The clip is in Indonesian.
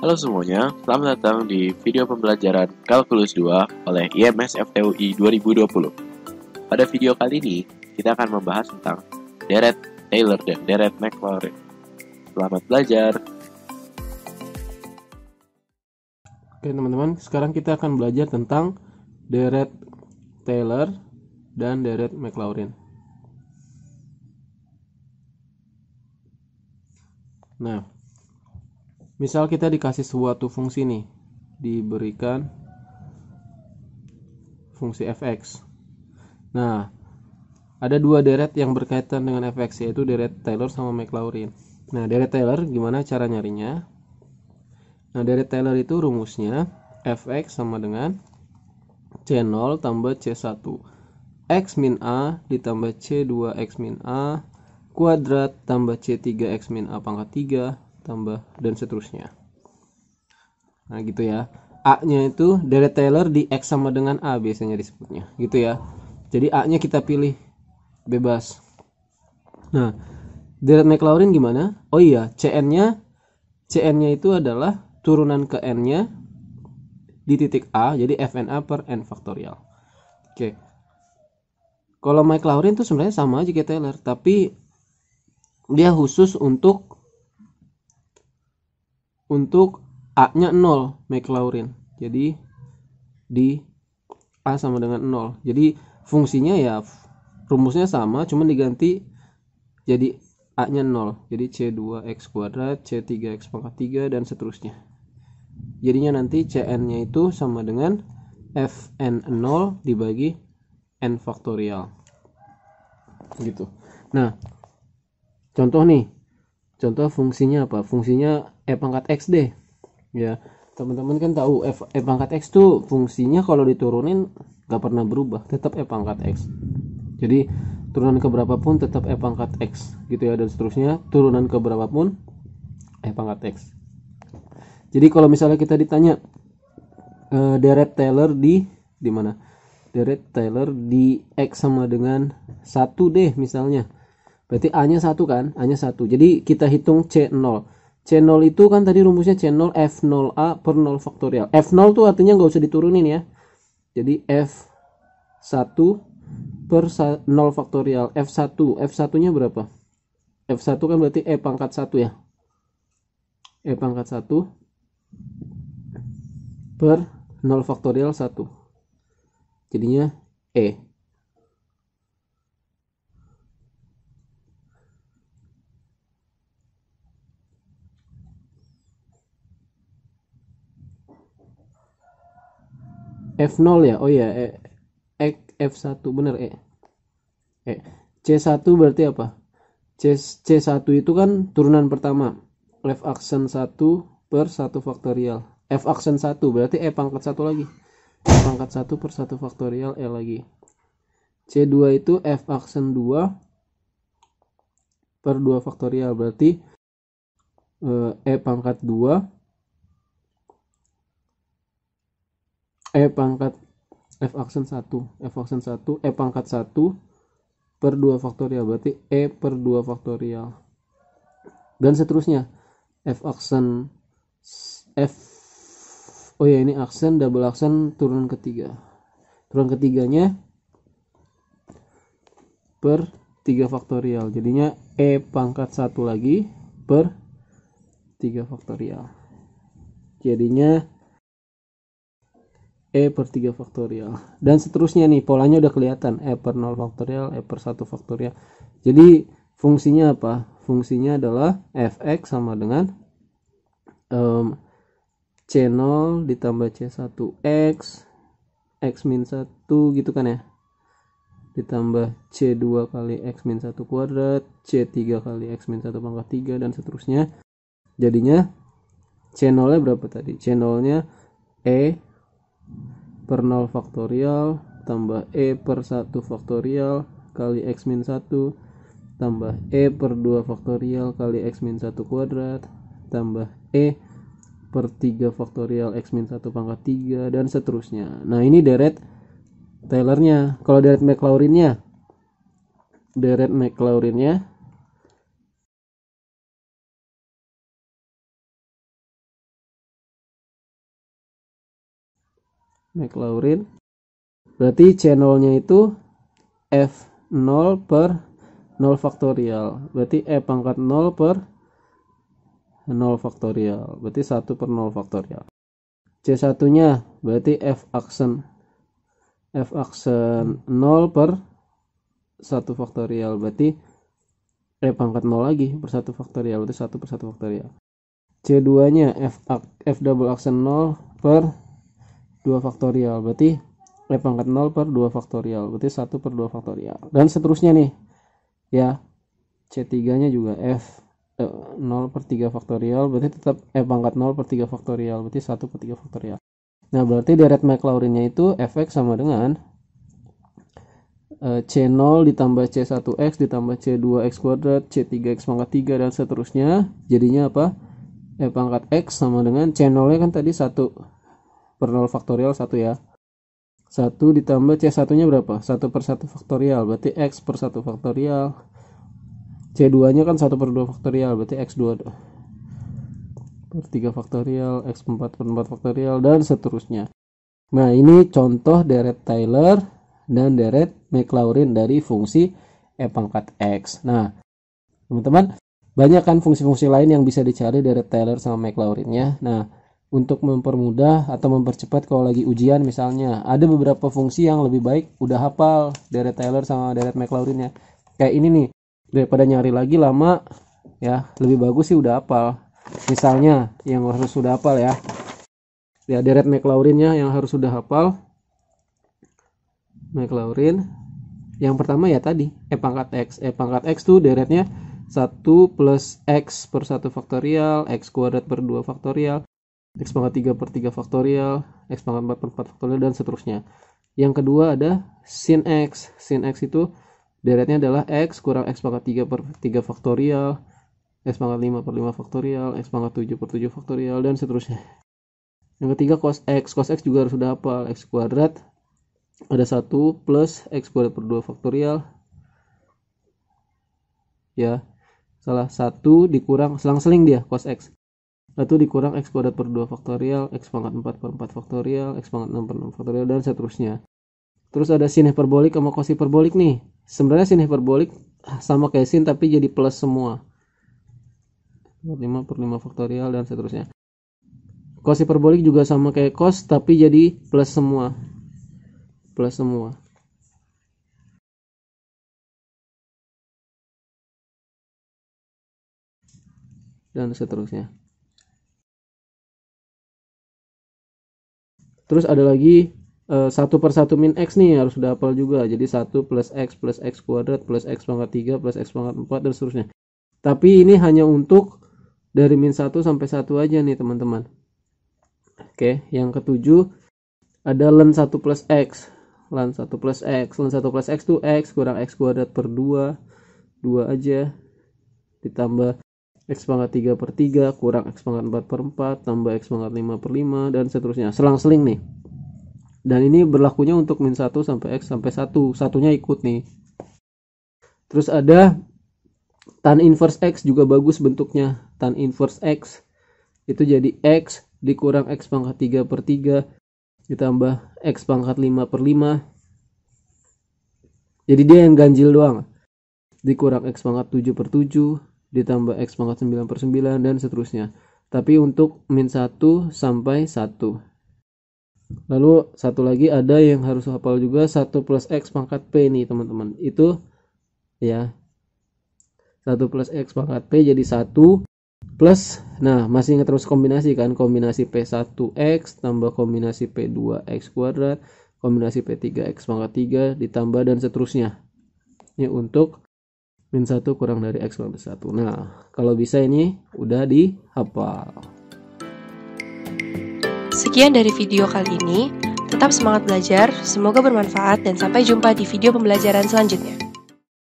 Halo semuanya, selamat datang di video pembelajaran Kalkulus 2 oleh IMS FTUI 2020. Pada video kali ini, kita akan membahas tentang deret Taylor dan deret McLaurin. Selamat belajar! Oke teman-teman, sekarang kita akan belajar tentang deret Taylor dan deret McLaurin. Nah, misal kita dikasih suatu fungsi nih diberikan fungsi fx nah ada dua deret yang berkaitan dengan fx yaitu deret Taylor sama Maclaurin nah deret Taylor gimana cara nyarinya nah deret Taylor itu rumusnya fx sama dengan C0 tambah C1 X min A ditambah C2 X min A kuadrat tambah C3 X min A pangkat 3 tambah dan seterusnya nah gitu ya A nya itu dari Taylor di X sama dengan A biasanya disebutnya gitu ya jadi A nya kita pilih bebas nah deret McLaurin gimana oh iya CN nya CN nya itu adalah turunan ke N nya di titik A jadi FNA per N faktorial oke kalau McLaurin itu sebenarnya sama aja kayak Taylor tapi dia khusus untuk untuk A-nya 0 McLaurin Jadi di A sama dengan 0. Jadi fungsinya ya rumusnya sama cuman diganti jadi A-nya 0. Jadi C2X kuadrat, C3X pangkat 3 dan seterusnya. Jadinya nanti CN-nya itu sama dengan Fn0 dibagi N faktorial. Gitu. Nah, contoh nih contoh fungsinya apa fungsinya e pangkat x deh ya teman-teman kan tahu f e pangkat x tuh fungsinya kalau diturunin gak pernah berubah tetap e pangkat x jadi turunan ke pun tetap e pangkat x gitu ya dan seterusnya turunan ke pun e pangkat x jadi kalau misalnya kita ditanya uh, eh, deret Taylor di di mana deret Taylor di x sama dengan satu deh misalnya Berarti A-nya 1 kan? A-nya 1. Jadi kita hitung C0. C0 itu kan tadi rumusnya C0 F0A per 0 faktorial. F0 tuh artinya nggak usah diturunin ya. Jadi F1 per 0 faktorial. F1. F1-nya berapa? F1 kan berarti E pangkat 1 ya. E pangkat 1 per 0 faktorial 1. Jadinya E. F0 ya oh iya, e, e, F1 bener E E C1 berarti apa C, C1 itu kan turunan pertama F aksen 1 per 1 faktorial F aksen 1 berarti E pangkat 1 lagi E pangkat 1 per 1 faktorial E lagi C2 itu F aksen 2 per 2 faktorial berarti E, e pangkat 2 E pangkat F aksen 1 F aksen 1 E eh, pangkat 1 per 2 faktorial berarti E per 2 faktorial dan seterusnya F aksen F oh ya ini aksen double aksen turun ketiga turun ketiganya per 3 faktorial jadinya E pangkat 1 lagi per 3 faktorial jadinya E per 3 faktorial dan seterusnya nih polanya udah kelihatan E per 0 faktorial E per 1 faktorial jadi fungsinya apa fungsinya adalah fx sama dengan um, C0 ditambah C1x x min 1 gitu kan ya ditambah C2 kali x min 1 kuadrat C3 kali x min 1 pangkat 3 dan seterusnya jadinya C0 nya berapa tadi C0 nya E per 0 faktorial tambah E per 1 faktorial kali X min 1 tambah E per 2 faktorial kali X min 1 kuadrat tambah E per 3 faktorial X min 1 pangkat 3 dan seterusnya nah ini deret Taylornya kalau deret McLaurinnya deret McLaurinnya McLaurin berarti channelnya itu F0 per 0 faktorial berarti E pangkat 0 per 0 faktorial berarti 1 per 0 faktorial C1 nya berarti F aksen F aksen 0 per 1 faktorial berarti E pangkat 0 lagi per 1 faktorial berarti 1 per 1 faktorial C2 nya F, F double aksen 0 per 2 faktorial berarti e pangkat 0 per 2 faktorial berarti 1 per 2 faktorial dan seterusnya nih ya C3 nya juga F eh, 0 per 3 faktorial berarti tetap E pangkat 0 per 3 faktorial berarti 1 per 3 faktorial nah berarti deret nya itu Fx sama dengan eh, C0 ditambah C1x ditambah C2x kuadrat C3x pangkat 3 dan seterusnya jadinya apa E pangkat x sama dengan C0 nya kan tadi 1 Ya. per 0 faktorial 1 ya. 1 ditambah C1-nya berapa? 1 per 1 faktorial, berarti X per 1 faktorial. C2-nya kan 1 per 2 faktorial, berarti X2 per 3 faktorial, X4 per 4 faktorial, dan seterusnya. Nah, ini contoh deret Taylor dan deret McLaurin dari fungsi E pangkat X. Nah, teman-teman, banyak kan fungsi-fungsi lain yang bisa dicari dari Taylor sama McLaurin ya. Nah, untuk mempermudah atau mempercepat kalau lagi ujian misalnya. Ada beberapa fungsi yang lebih baik udah hafal deret Taylor sama deret McLaurin ya. Kayak ini nih, daripada nyari lagi lama ya, lebih bagus sih udah hafal. Misalnya yang harus sudah hafal ya. Ya deret McLaurinnya yang harus sudah hafal. McLaurin yang pertama ya tadi E pangkat X E pangkat X tuh deretnya 1 plus X per 1 faktorial X kuadrat per 2 faktorial X pangkat 3 per 3 faktorial, X pangkat 4 per 4 faktorial, dan seterusnya. Yang kedua ada sin X. Sin X itu deretnya adalah X kurang X pangkat 3 per 3 faktorial, X pangkat 5 per 5 faktorial, X pangkat 7 per 7 faktorial, dan seterusnya. Yang ketiga cos X. Cos X juga harus sudah hafal. X kuadrat ada 1 plus X kuadrat per 2 faktorial. Ya, salah satu dikurang selang-seling dia cos X. Lalu dikurang X kuadrat per 2 faktorial, X pangkat 4 per 4 faktorial, X pangkat 6 per 6 faktorial, dan seterusnya. Terus ada sin hiperbolik sama cos hiperbolik nih. Sebenarnya sin hiperbolik sama kayak sin tapi jadi plus semua. 5 per 5 faktorial dan seterusnya. Cos hiperbolik juga sama kayak cos tapi jadi plus semua. Plus semua. Dan seterusnya. terus ada lagi eh, satu per satu min x nih harus udah hafal juga jadi satu plus x plus x kuadrat plus x pangkat tiga plus x pangkat empat dan seterusnya tapi ini hanya untuk dari min satu sampai satu aja nih teman-teman oke yang ketujuh ada len satu plus x len satu plus x len satu plus x itu x kurang x kuadrat per dua, dua aja ditambah X pangkat 3 per 3 kurang X pangkat 4 per 4 tambah X pangkat 5 per 5 dan seterusnya selang-seling nih dan ini berlakunya untuk min 1 sampai X sampai 1 satunya ikut nih terus ada tan inverse X juga bagus bentuknya tan inverse X itu jadi X dikurang X pangkat 3 per 3 ditambah X pangkat 5 per 5 jadi dia yang ganjil doang dikurang X pangkat 7 per 7 ditambah X pangkat 9 per 9 dan seterusnya. Tapi untuk min 1 sampai 1. Lalu satu lagi ada yang harus hafal juga 1 plus X pangkat P nih teman-teman. Itu ya 1 plus X pangkat P jadi 1 plus nah masih ingat terus kombinasi kan kombinasi P1X tambah kombinasi P2X kuadrat kombinasi P3X pangkat 3 ditambah dan seterusnya ini ya, untuk min 1 kurang dari X plus 1 nah kalau bisa ini udah dihafal sekian dari video kali ini tetap semangat belajar semoga bermanfaat dan sampai jumpa di video pembelajaran selanjutnya